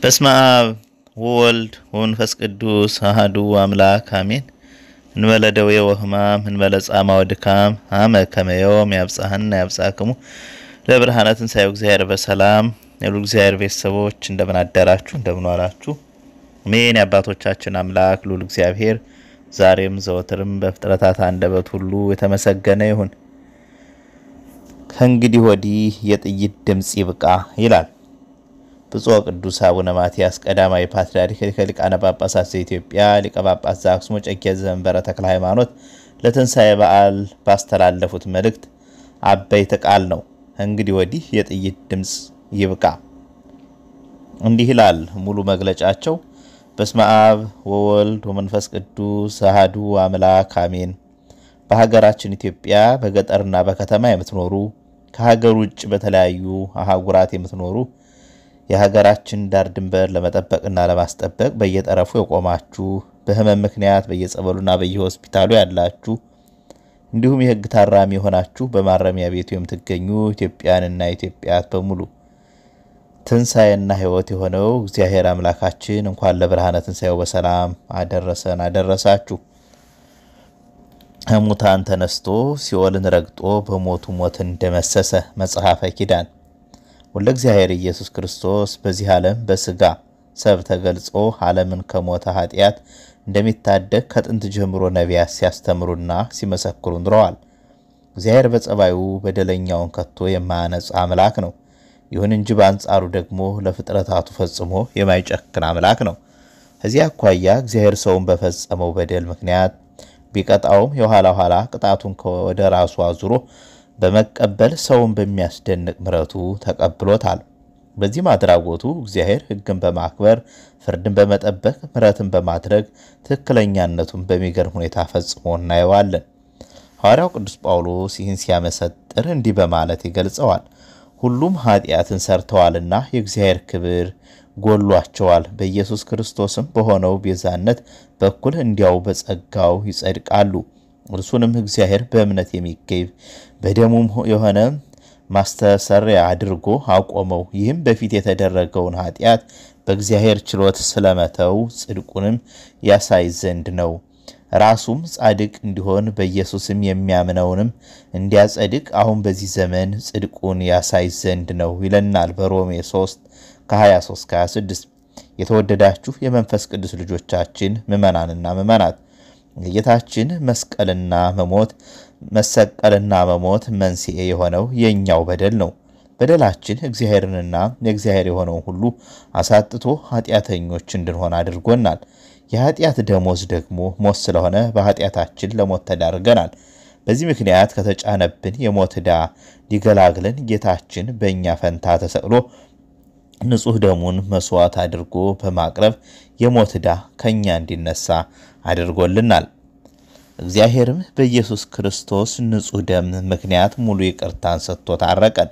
በስመ አብ ወወልድ ወመንፈስ ቅዱስ አህዱ አምላክ አሜን። እንበለ ደዌ ወሕማም እንበለ ጻማ ወድካም አመ ከመ ዮም ያብጽሐነ ያብጽሕክሙ ለብርሃነ ትንሣኤው እግዚአብሔር በሰላም የሉ እግዚአብሔር ቤተሰቦች እንደምን አደራችሁ? እንደምን ዋላችሁ? ሜን የአባቶቻችን አምላክ ሉል እግዚአብሔር ዛሬም ዘወትርም በፍጥረታት አንደበት ሁሉ የተመሰገነ ይሁን። ከእንግዲህ ወዲህ የጥይት ድምፅ ይብቃ ይላል ብፁዕ ቅዱስ አቡነ ማትያስ ቀዳማዊ ፓትርያርክ ሊቃነ ጳጳሳት ዘኢትዮጵያ ሊቀ ጳጳስ ዘአክሱሞ እጨጌ ዘመንበረ ተክለ ሃይማኖት ለትንሣኤ በዓል ባስተላለፉት መልእክት አበይት ቃል ነው። እንግዲህ ወዲህ የጥይት ድምፅ ይብቃ። እንዲህ ይላል ሙሉ መግለጫቸው። በስመ አብ ወወልድ ወመንፈስ ቅዱስ አሐዱ አምላክ አሜን። በሀገራችን ኢትዮጵያ በገጠርና በከተማ የምትኖሩ ከሀገር ውጭ በተለያዩ አህጉራት የምትኖሩ የሀገራችን ዳር ድንበር ለመጠበቅና ለማስጠበቅ በየጠረፉ የቆማችሁ በህመም ምክንያት በየጸበሉና በየሆስፒታሉ ያላችሁ እንዲሁም የህግ ታራሚ የሆናችሁ በማረሚያ ቤቱ የምትገኙ ኢትዮጵያንና ኢትዮጵያት በሙሉ ትንሣኤና ህይወት የሆነው እግዚአብሔር አምላካችን እንኳን ለብርሃነ ትንሣኤው በሰላም አደረሰን አደረሳችሁ። ከሙታን ተነስቶ ሲኦልን ረግጦ በሞቱ ሞትን ደመሰሰ። መጽሐፈ ኪዳን ሁለ እግዚአብሔር ኢየሱስ ክርስቶስ በዚህ ዓለም በስጋ ሰብ ተገልጾ ዓለምን ከሞተ ኃጢአት እንደሚታደግ ከጥንት ጀምሮ ነቢያት ሲያስተምሩና ሲመሰክሩ ኑረዋል። እግዚአብሔር በጸባዩ በደለኛውን ከቶ የማያነጻ አምላክ ነው። ይሁን እንጂ በአንጻሩ ደግሞ ለፍጥረታቱ ፈጽሞ የማይጨክን አምላክ ነው። ከዚህ አኳያ እግዚአብሔር ሰውን በፈጸመው በደል ምክንያት ቢቀጣውም የኋላ ኋላ ቅጣቱን ወደ ራሱ አዙሮ በመቀበል ሰውን በሚያስደንቅ ምረቱ ተቀብሎታል። በዚህም አድራጎቱ እግዚአብሔር ሕግን በማክበር ፍርድን በመጠበቅ ምረትን በማድረግ ትክክለኛነቱን በሚገርም ሁኔታ ፈጽሞ እናየዋለን። ሐዋርያው ቅዱስ ጳውሎስ ይህን ሲያመሰጥር እንዲህ በማለት ይገልጸዋል። ሁሉም ኃጢአትን ሰርተዋልና የእግዚአብሔር ክብር ጎሏቸዋል፣ በኢየሱስ ክርስቶስም በሆነው ቤዛነት በኩል እንዲያው በጸጋው ይጸድቃሉ። እርሱንም እግዚአብሔር በእምነት የሚገኝ በደሙም የሆነ ማስተሰሪያ አድርጎ አቆመው። ይህም በፊት የተደረገውን ኃጢአት በእግዚአብሔር ችሎት ስለመተው ጽድቁንም ያሳይ ዘንድ ነው። ራሱም ጻድቅ እንዲሆን በኢየሱስም የሚያምነውንም እንዲያጸድቅ አሁን በዚህ ዘመን ጽድቁን ያሳይ ዘንድ ነው ይለናል በሮሜ 3 ከ23 26። የተወደዳችሁ የመንፈስ ቅዱስ ልጆቻችን ምእመናንና ምመናት። የጌታችን መስቀልና መሞት መሰቀልና መሞት መንስኤ የሆነው የእኛው በደል ነው። በደላችን እግዚአብሔርንና የእግዚአብሔር የሆነውን ሁሉ አሳጥቶ ኃጢአተኞች እንድንሆን አድርጎናል። የኃጢአት ደሞዝ ደግሞ ሞት ስለሆነ በኃጢአታችን ለሞት ተዳርገናል። በዚህ ምክንያት ከተጫነብን የሞት ዕዳ ሊገላግለን ጌታችን በእኛ ፈንታ ተሰቅሎ ንጹህ ደሙን መስዋዕት አድርጎ በማቅረብ የሞት ዕዳ ከእኛ እንዲነሳ አድርጎልናል። እግዚአብሔርም በኢየሱስ ክርስቶስ ንጹህ ደም ምክንያት ሙሉ ይቅርታን ሰጥቶ ታረቀን፣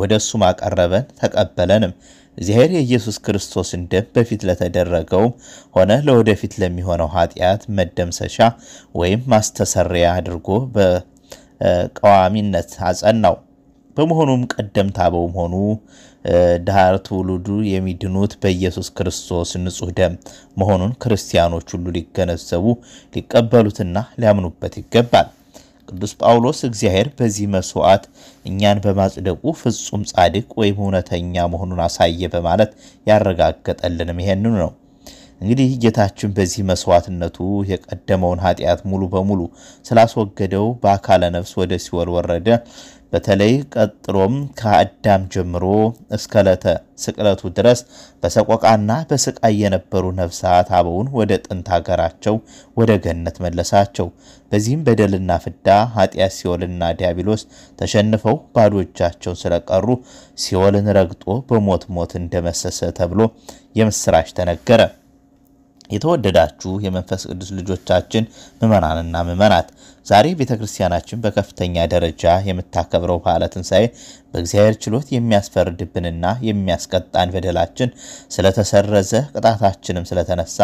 ወደ እሱም አቀረበን፣ ተቀበለንም። እግዚአብሔር የኢየሱስ ክርስቶስን ደም በፊት ለተደረገውም ሆነ ለወደፊት ለሚሆነው ኃጢአት መደምሰሻ ወይም ማስተሰሪያ አድርጎ በቀዋሚነት አጸናው። በመሆኑም ቀደምት አበውም ሆኑ ዳር ትውልዱ የሚድኑት በኢየሱስ ክርስቶስ ንጹህ ደም መሆኑን ክርስቲያኖች ሁሉ ሊገነዘቡ ሊቀበሉትና ሊያምኑበት ይገባል። ቅዱስ ጳውሎስ እግዚአብሔር በዚህ መስዋዕት እኛን በማጽደቁ ፍጹም ጻድቅ ወይም እውነተኛ መሆኑን አሳየ በማለት ያረጋገጠልንም ይሄንኑ ነው። እንግዲህ ጌታችን በዚህ መስዋዕትነቱ የቀደመውን ኃጢአት ሙሉ በሙሉ ስላስወገደው በአካለ ነፍስ ወደ ሲወል ወረደ። በተለይ ቀጥሎም ከአዳም ጀምሮ እስከ ዕለተ ስቅለቱ ድረስ በሰቆቃና በስቃይ የነበሩ ነፍሳት አበውን ወደ ጥንት ሀገራቸው ወደ ገነት መለሳቸው። በዚህም በደልና ፍዳ፣ ኃጢአት፣ ሲኦልና ዲያብሎስ ተሸንፈው ባዶ እጃቸውን ስለቀሩ ሲኦልን ረግጦ በሞት ሞት እንደመሰሰ ተብሎ የምስራች ተነገረ። የተወደዳችሁ የመንፈስ ቅዱስ ልጆቻችን ምዕመናንና ምዕመናት ዛሬ ቤተ ክርስቲያናችን በከፍተኛ ደረጃ የምታከብረው በዓለ ትንሣኤ በእግዚአብሔር ችሎት የሚያስፈርድብንና የሚያስቀጣን በደላችን ስለተሰረዘ ቅጣታችንም ስለተነሳ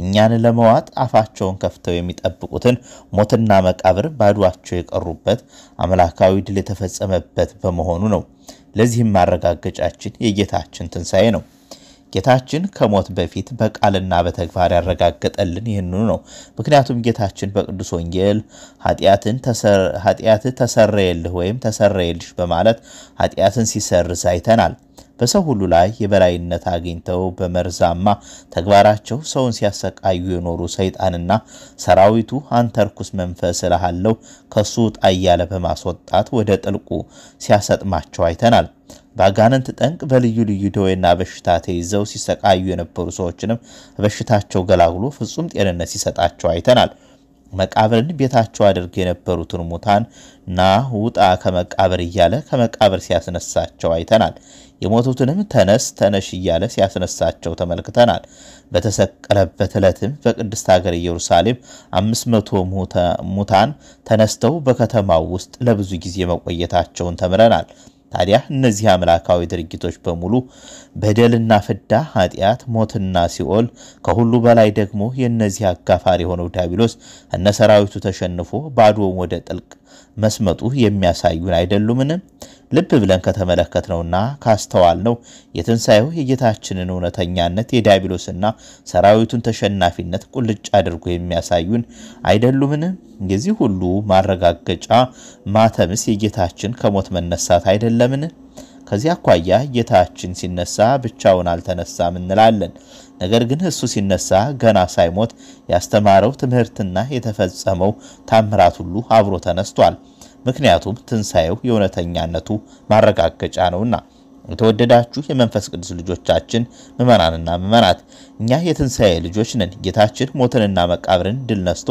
እኛን ለመዋጥ አፋቸውን ከፍተው የሚጠብቁትን ሞትና መቃብር ባዷቸው የቀሩበት አምላካዊ ድል የተፈጸመበት በመሆኑ ነው። ለዚህም ማረጋገጫችን የጌታችን ትንሣኤ ነው። ጌታችን ከሞት በፊት በቃልና በተግባር ያረጋገጠልን ይህንኑ ነው። ምክንያቱም ጌታችን በቅዱስ ወንጌል ኃጢአትህ ተሰረየልህ ወይም ተሰረየልሽ በማለት ኃጢአትን ሲሰርዝ አይተናል። በሰው ሁሉ ላይ የበላይነት አግኝተው በመርዛማ ተግባራቸው ሰውን ሲያሰቃዩ የኖሩ ሰይጣንና ሰራዊቱ አንተ ርኩስ መንፈስ እልሃለሁ ከሱ ውጣ እያለ በማስወጣት ወደ ጥልቁ ሲያሰጥማቸው አይተናል። በአጋንንት ጠንቅ በልዩ ልዩ ደዌና በሽታ ተይዘው ሲሰቃዩ የነበሩ ሰዎችንም በሽታቸው ገላግሎ ፍጹም ጤንነት ሲሰጣቸው አይተናል። መቃብርን ቤታቸው አድርገው የነበሩትን ሙታን ና ውጣ ከመቃብር እያለ ከመቃብር ሲያስነሳቸው አይተናል። የሞቱትንም ተነስ ተነሽ እያለ ሲያስነሳቸው ተመልክተናል። በተሰቀለበት ዕለትም በቅድስት ሀገር ኢየሩሳሌም አምስት መቶ ሙታን ተነስተው በከተማው ውስጥ ለብዙ ጊዜ መቆየታቸውን ተምረናል። ታዲያ እነዚህ አምላካዊ ድርጊቶች በሙሉ በደልና ፍዳ፣ ኃጢአት፣ ሞትና ሲኦል፣ ከሁሉ በላይ ደግሞ የእነዚህ አጋፋሪ የሆነው ዲያብሎስ እነ ሰራዊቱ ተሸንፎ ባዶውን ወደ ጥልቅ መስመጡ የሚያሳዩን አይደሉምን? ልብ ብለን ከተመለከትነውና ካስተዋልነው የትንሣኤው የጌታችንን እውነተኛነት የዲያብሎስና ሰራዊቱን ተሸናፊነት ቁልጭ አድርጎ የሚያሳዩን አይደሉምን? የዚህ ሁሉ ማረጋገጫ ማተምስ የጌታችን ከሞት መነሳት አይደለምን? ከዚህ አኳያ ጌታችን ሲነሳ ብቻውን አልተነሳም እንላለን። ነገር ግን እሱ ሲነሳ ገና ሳይሞት ያስተማረው ትምህርትና የተፈጸመው ታምራት ሁሉ አብሮ ተነስቷል። ምክንያቱም ትንሣኤው የእውነተኛነቱ ማረጋገጫ ነውና። የተወደዳችሁ የመንፈስ ቅዱስ ልጆቻችን ምመናንና ምመናት እኛ የትንሣኤ ልጆች ነን። ጌታችን ሞትንና መቃብርን ድል ነስቶ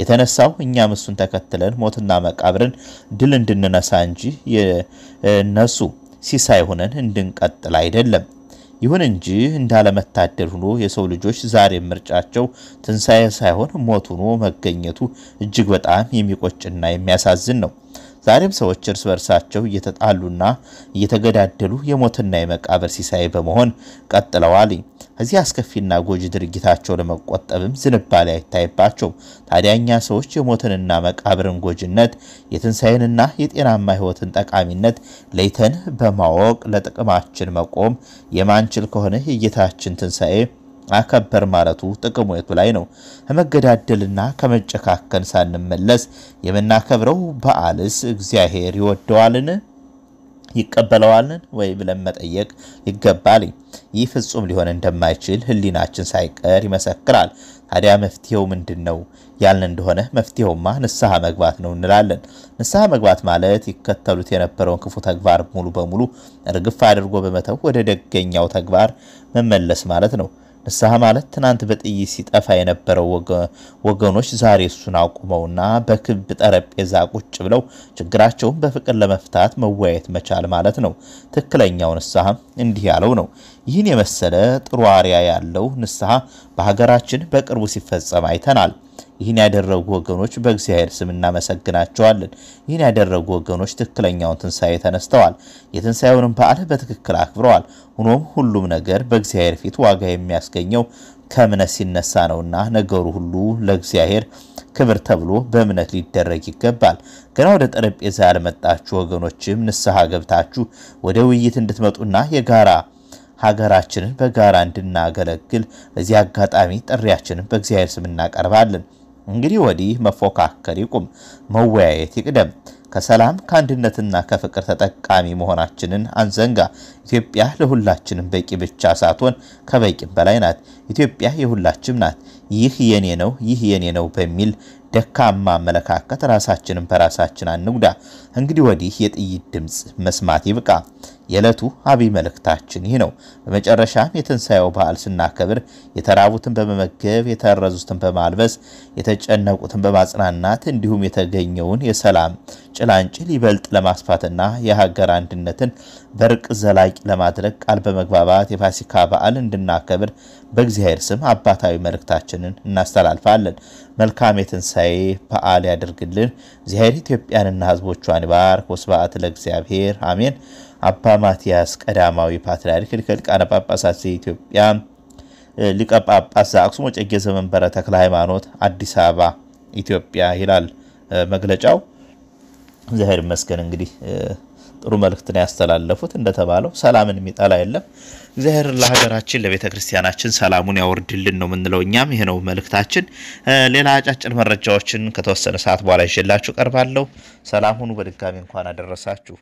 የተነሳው እኛም እሱን ተከትለን ሞትና መቃብርን ድል እንድንነሳ እንጂ የነሱ ሲሳይ ሆነን እንድንቀጥል አይደለም። ይሁን እንጂ እንዳለመታደል ሆኖ የሰው ልጆች ዛሬ ምርጫቸው ትንሣኤ ሳይሆን ሞት ሆኖ መገኘቱ እጅግ በጣም የሚቆጭና የሚያሳዝን ነው። ዛሬም ሰዎች እርስ በርሳቸው እየተጣሉና እየተገዳደሉ የሞትና የመቃብር ሲሳይ በመሆን ቀጥለዋል። እዚህ አስከፊና ጎጂ ድርጊታቸው ለመቆጠብም ዝንባሌ አይታይባቸው። ታዲያኛ ሰዎች የሞትንና መቃብርን ጎጂነት፣ የትንሣኤንና የጤናማ ሕይወትን ጠቃሚነት ለይተን በማወቅ ለጥቅማችን መቆም የማንችል ከሆነ የጌታችን ትንሣኤ አከበር ማለቱ ጥቅሙ የቱ ላይ ነው? ከመገዳደልና ከመጨካከን ሳንመለስ የምናከብረው በዓልስ እግዚአብሔር ይወደዋልን ይቀበለዋልን ወይ ብለን መጠየቅ ይገባል። ይህ ፍጹም ሊሆን እንደማይችል ሕሊናችን ሳይቀር ይመሰክራል። ታዲያ መፍትሄው ምንድን ነው ያልን እንደሆነ መፍትሄውማ ንስሐ መግባት ነው እንላለን። ንስሐ መግባት ማለት ይከተሉት የነበረውን ክፉ ተግባር ሙሉ በሙሉ እርግፍ አድርጎ በመተው ወደ ደገኛው ተግባር መመለስ ማለት ነው። ንስሐ ማለት ትናንት በጥይት ሲጠፋ የነበረው ወገኖች ዛሬ እሱን አቁመውና በክብ ጠረጴዛ ቁጭ ብለው ችግራቸውን በፍቅር ለመፍታት መወያየት መቻል ማለት ነው። ትክክለኛው ንስሐ እንዲህ ያለው ነው። ይህን የመሰለ ጥሩ አርያ ያለው ንስሐ በሀገራችን በቅርቡ ሲፈጸም አይተናል። ይህን ያደረጉ ወገኖች በእግዚአብሔር ስም እናመሰግናቸዋለን። ይህን ያደረጉ ወገኖች ትክክለኛውን ትንሣኤ ተነስተዋል። የትንሣኤውንም በዓል በትክክል አክብረዋል። ሆኖም ሁሉም ነገር በእግዚአብሔር ፊት ዋጋ የሚያስገኘው ከእምነት ሲነሳ ነውና ነገሩ ሁሉ ለእግዚአብሔር ክብር ተብሎ በእምነት ሊደረግ ይገባል። ገና ወደ ጠረጴዛ ያልመጣችሁ ወገኖችም ንስሐ ገብታችሁ ወደ ውይይት እንድትመጡና የጋራ ሀገራችንን በጋራ እንድናገለግል በዚህ አጋጣሚ ጥሪያችንን በእግዚአብሔር ስም እናቀርባለን። እንግዲህ ወዲህ መፎካከር ይቁም፣ መወያየት ይቅደም። ከሰላም ከአንድነትና ከፍቅር ተጠቃሚ መሆናችንን አንዘንጋ። ኢትዮጵያ ለሁላችንም በቂ ብቻ ሳትሆን ከበቂም በላይ ናት። ኢትዮጵያ የሁላችም ናት። ይህ የኔ ነው፣ ይህ የኔ ነው በሚል ደካማ አመለካከት ራሳችንን በራሳችን አንጉዳ። እንግዲህ ወዲህ የጥይት ድምፅ መስማት ይብቃ። የዕለቱ አብይ መልእክታችን ይህ ነው። በመጨረሻም የትንሣኤው በዓል ስናከብር የተራቡትን በመመገብ የተረዙትን በማልበስ የተጨነቁትን በማጽናናት እንዲሁም የተገኘውን የሰላም ጭላንጭል ይበልጥ ለማስፋትና የሀገር አንድነትን በርቅ ዘላቂ ለማድረግ ቃል በመግባባት የፋሲካ በዓል እንድናከብር በእግዚአብሔር ስም አባታዊ መልእክታችንን እናስተላልፋለን። መልካም የትንሣኤ በዓል ያደርግልን። እግዚአብሔር ኢትዮጵያንና ሕዝቦቿን ይባርክ። ወስብሐት ለእግዚአብሔር አሜን። አባ ማትያስ ቀዳማዊ ፓትርያርክ ሊቀ ሊቃነ ጳጳሳት ዘኢትዮጵያ ሊቀ ጳጳስ ዘአክሱም ወዕጨጌ ዘመንበረ ተክለ ሃይማኖት አዲስ አበባ ኢትዮጵያ ይላል መግለጫው። እግዚአብሔር ይመስገን እንግዲህ ጥሩ መልእክት ነው ያስተላለፉት። እንደተባለው ሰላምን የሚጠላ የለም። እግዚአብሔር ለሀገራችን ለቤተ ክርስቲያናችን ሰላሙን ያወርድልን ነው የምንለው። እኛም ይሄ ነው መልእክታችን። ሌላ አጫጭር መረጃዎችን ከተወሰነ ሰዓት በኋላ ይዤላችሁ ቀርባለሁ። ሰላም በድጋሚ እንኳን አደረሳችሁ።